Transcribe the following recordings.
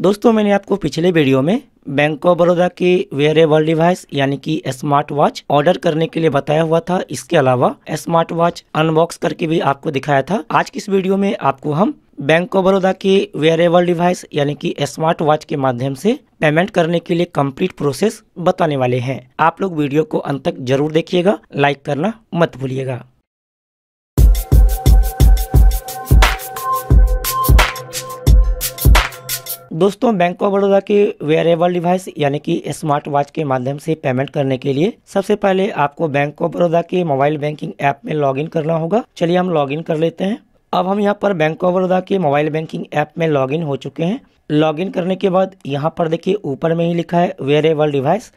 दोस्तों मैंने आपको पिछले वीडियो में बैंक ऑफ बड़ौदा की वेयरेबल डिवाइस यानी कि स्मार्ट वॉच ऑर्डर करने के लिए बताया हुआ था इसके अलावा स्मार्ट वॉच अनबॉक्स करके भी आपको दिखाया था आज की इस वीडियो में आपको हम बैंक ऑफ बड़ौदा की वेयरेबल डिवाइस यानी कि स्मार्ट वॉच के माध्यम से पेमेंट करने के लिए कंप्लीट प्रोसेस बताने वाले हैं आप लोग वीडियो को अंत तक जरूर देखिएगा लाइक करना मत भूलिएगा दोस्तों बैंक ऑफ बड़ौदा के वेयरेबल डिवाइस यानी कि स्मार्ट वॉच के माध्यम से पेमेंट करने के लिए सबसे पहले आपको बैंक ऑफ बड़ौदा के मोबाइल बैंकिंग ऐप में लॉगिन करना होगा चलिए हम लॉगिन कर लेते हैं अब हम यहाँ पर बैंक ऑफ बड़ौदा के मोबाइल बैंकिंग ऐप में लॉगिन हो चुके हैं लॉगिन करने के बाद यहाँ पर देखिए ऊपर में ही लिखा है वेयरेबल डिवाइस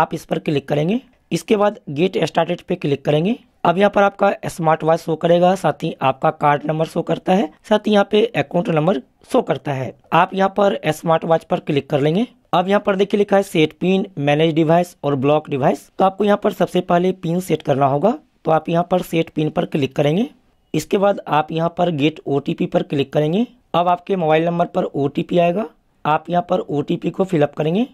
आप इस पर क्लिक करेंगे इसके बाद गेट स्टार्टेड पे क्लिक करेंगे अब यहाँ पर आपका स्मार्ट वॉच शो करेगा साथ ही आपका कार्ड नंबर शो करता है साथ ही यहाँ पे अकाउंट नंबर शो करता है आप यहाँ पर स्मार्ट वॉच पर क्लिक कर लेंगे अब यहाँ पर देखिए लिखा है सेट पिन मैनेज डिवाइस और ब्लॉक डिवाइस तो आपको यहाँ पर सबसे पहले पिन सेट करना होगा तो आप यहाँ पर सेट पिन पर क्लिक करेंगे इसके बाद आप यहाँ पर गेट ओ पर क्लिक करेंगे अब आपके मोबाइल नंबर पर ओ आएगा आप यहाँ पर ओ को फिलअप करेंगे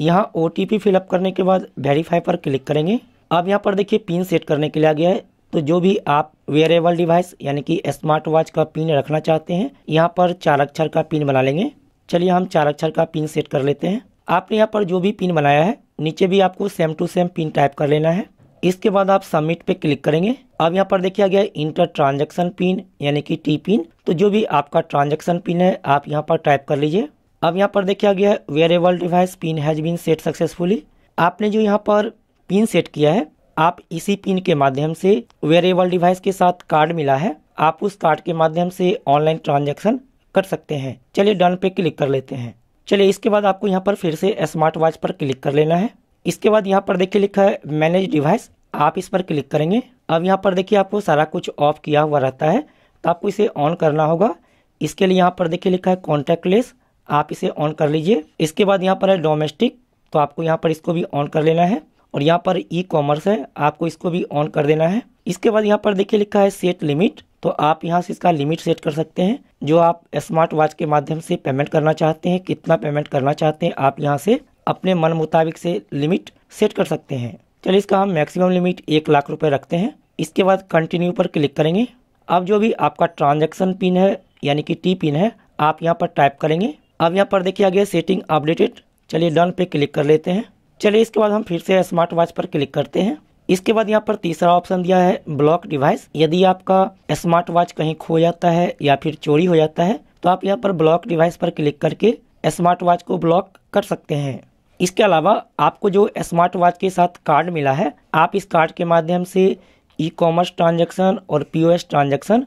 यहाँ ओ टी पी फिलअप करने के बाद वेरीफाई पर क्लिक करेंगे अब यहाँ पर देखिए पिन सेट करने के लिए आ गया है तो जो भी आप वेयरेबल डिवाइस यानी कि स्मार्ट वॉच का पिन रखना चाहते हैं यहाँ पर चार अक्षर का पिन बना लेंगे चलिए हम चार अक्षर का पिन सेट कर लेते हैं आपने यहाँ पर जो भी पिन बनाया है नीचे भी आपको same to same pin type कर लेना है इसके बाद आप सबमिट पे क्लिक करेंगे अब यहाँ पर देखिए गया इंटर ट्रांजेक्शन पिन यानी कि टी पिन तो जो भी आपका ट्रांजेक्शन पिन है आप यहाँ पर टाइप कर लीजिए अब यहाँ पर देखा गया है wearable device pin has been set successfully आपने जो यहाँ पर पिन सेट किया है आप इसी पिन के माध्यम से वेरेबल डिवाइस के साथ कार्ड मिला है आप उस कार्ड के माध्यम से ऑनलाइन ट्रांजेक्शन कर सकते हैं चलिए डन पे क्लिक कर लेते हैं चलिए इसके बाद आपको यहाँ पर फिर से स्मार्ट वॉच पर क्लिक कर लेना है इसके बाद यहाँ पर देखिए लिखा है मैनेज डिवाइस आप इस पर क्लिक करेंगे अब यहाँ पर देखिए आपको सारा कुछ ऑफ किया हुआ रहता है तो आपको इसे ऑन करना होगा इसके लिए यहाँ पर देखिए लिखा है कॉन्टैक्ट लेस आप इसे ऑन कर लीजिए इसके बाद यहाँ पर है डोमेस्टिक तो आपको यहाँ पर इसको भी ऑन कर लेना है और यहाँ पर ई कॉमर्स है आपको इसको भी ऑन कर देना है इसके बाद यहाँ पर देखिए लिखा है सेट लिमिट तो आप यहाँ से इसका लिमिट सेट कर सकते हैं जो आप स्मार्ट वॉच के माध्यम से पेमेंट करना चाहते हैं कितना पेमेंट करना चाहते हैं आप यहाँ से अपने मन मुताबिक से लिमिट सेट कर सकते हैं चलिए इसका हम मैक्सिमम लिमिट एक लाख रुपए रखते हैं इसके बाद कंटिन्यू पर क्लिक करेंगे अब जो भी आपका ट्रांजेक्शन पिन है यानी कि टी पिन है आप यहाँ पर टाइप करेंगे अब यहाँ पर देखिए आगे सेटिंग अपडेटेड चलिए डन पे क्लिक कर लेते हैं चलिए इसके बाद हम फिर से स्मार्ट वॉच पर क्लिक करते हैं इसके बाद यहाँ पर तीसरा ऑप्शन दिया है ब्लॉक डिवाइस यदि आपका स्मार्ट वॉच कहीं खो जाता है या फिर चोरी हो जाता है तो आप यहाँ पर ब्लॉक डिवाइस पर क्लिक करके स्मार्ट वॉच को ब्लॉक कर सकते हैं इसके अलावा आपको जो स्मार्ट वॉच के साथ कार्ड मिला है आप इस कार्ड के माध्यम से ई कॉमर्स ट्रांजेक्शन और एस ट्रांजेक्शन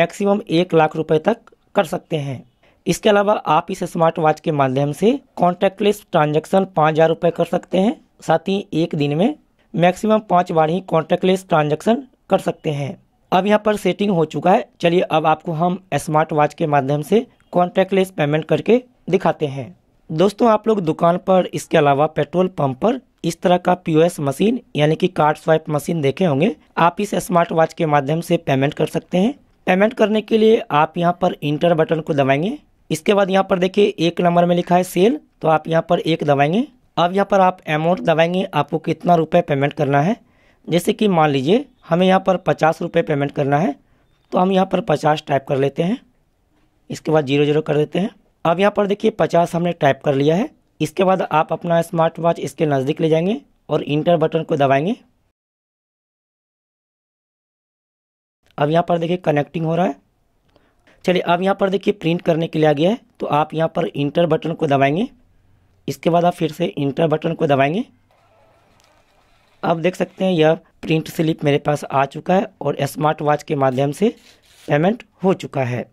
मैक्सिमम एक लाख रुपए तक कर सकते हैं इसके अलावा आप इस स्मार्ट वॉच के माध्यम से कॉन्टैक्टलेस ट्रांजेक्शन पाँच हज़ार रुपये कर सकते हैं साथ ही एक दिन में मैक्सिमम पाँच बार ही कॉन्टैक्टलेस ट्रांजेक्शन कर सकते हैं अब यहाँ पर सेटिंग हो चुका है चलिए अब आपको हम स्मार्ट वॉच के माध्यम से कॉन्टैक्टलेस पेमेंट करके दिखाते हैं दोस्तों आप लोग दुकान पर इसके अलावा पेट्रोल पंप पर इस तरह का पीओएस मशीन यानी कि कार्ड स्वाइप मशीन देखे होंगे आप इस स्मार्ट वॉच के माध्यम से पेमेंट कर सकते हैं पेमेंट करने के लिए आप यहाँ पर इंटर बटन को दबाएंगे इसके बाद यहाँ पर देखिए एक नंबर में लिखा है सेल तो आप यहाँ पर एक दबाएंगे अब यहाँ पर आप अमाउंट दबाएंगे आपको कितना रुपये पेमेंट करना है जैसे कि मान लीजिए हमें यहाँ पर पचास रुपये पेमेंट करना है तो हम यहाँ पर पचास टाइप कर लेते हैं इसके बाद जीरो जीरो कर देते हैं अब यहाँ पर देखिए पचास हमने टाइप कर लिया है इसके बाद आप अपना स्मार्ट वॉच इसके नज़दीक ले जाएंगे और इंटर बटन को दबाएंगे अब यहाँ पर देखिए कनेक्टिंग हो रहा है चलिए अब यहाँ पर देखिए प्रिंट करने के लिए आ गया है तो आप यहाँ पर इंटर बटन को दबाएंगे इसके बाद आप फिर से इंटर बटन को दबाएंगे आप देख सकते हैं यह प्रिंट स्लिप मेरे पास आ चुका है और स्मार्ट वॉच के माध्यम से पेमेंट हो चुका है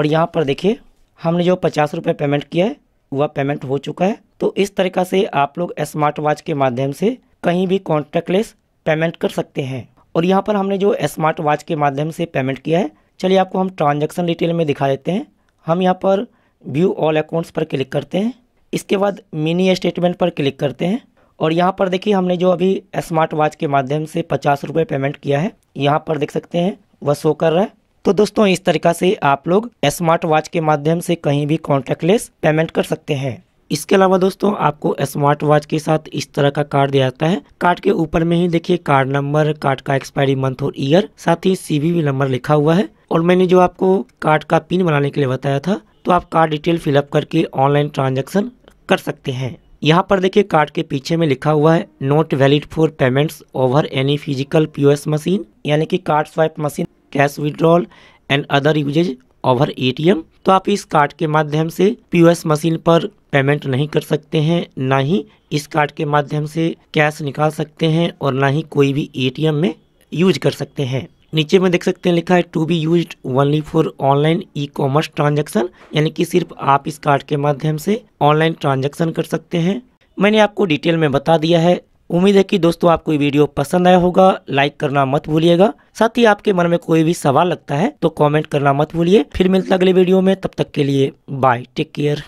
और यहाँ पर देखिए हमने जो पचास रुपये पेमेंट किया है वह पेमेंट हो चुका है तो इस तरीका से आप लोग स्मार्ट वॉच के माध्यम से कहीं भी कॉन्टैक्टलेस पेमेंट कर सकते हैं और यहाँ पर हमने जो स्मार्ट वॉच के माध्यम से पेमेंट किया है चलिए आपको हम ट्रांजैक्शन डिटेल में दिखा देते हैं हम यहाँ पर व्यू ऑल अकाउंट्स पर क्लिक करते हैं इसके बाद मिनी स्टेटमेंट पर क्लिक करते हैं और यहाँ पर देखिए हमने जो अभी स्मार्ट वॉच के माध्यम से पचास रुपये पेमेंट किया है यहाँ पर देख सकते हैं वह शो कर रहा है तो दोस्तों इस तरीका से आप लोग स्मार्ट वॉच के माध्यम से कहीं भी कॉन्टैक्टलेस पेमेंट कर सकते हैं इसके अलावा दोस्तों आपको स्मार्ट वॉच के साथ इस तरह का कार्ड दिया जाता है कार्ड के ऊपर में ही देखिए कार्ड नंबर कार्ड का एक्सपायरी मंथ और ईयर साथ ही सीवीवी नंबर लिखा हुआ है और मैंने जो आपको कार्ड का पिन बनाने के लिए बताया था तो आप कार्ड डिटेल फिलअप करके ऑनलाइन ट्रांजेक्शन कर सकते हैं यहाँ पर देखिए कार्ड के पीछे में लिखा हुआ है not valid for payments over any physical POS machine यानी कि card swipe machine cash withdrawal and other usages over ATM तो आप इस कार्ड के माध्यम से पीओएस मशीन पर पेमेंट नहीं कर सकते हैं ना ही इस कार्ड के माध्यम से कैश निकाल सकते हैं और ना ही कोई भी एटीएम में यूज कर सकते हैं नीचे में देख सकते हैं लिखा है to be use only for online e commerce transaction यानी कि सिर्फ आप इस कार्ड के माध्यम से ऑनलाइन ट्रांजेक्शन कर सकते हैं मैंने आपको डिटेल में बता दिया है उम्मीद है कि दोस्तों आपको ये वीडियो पसंद आया होगा लाइक करना मत भूलिएगा साथ ही आपके मन में कोई भी सवाल लगता है तो कमेंट करना मत भूलिए फिर मिलते अगले वीडियो में तब तक के लिए बाय टेक केयर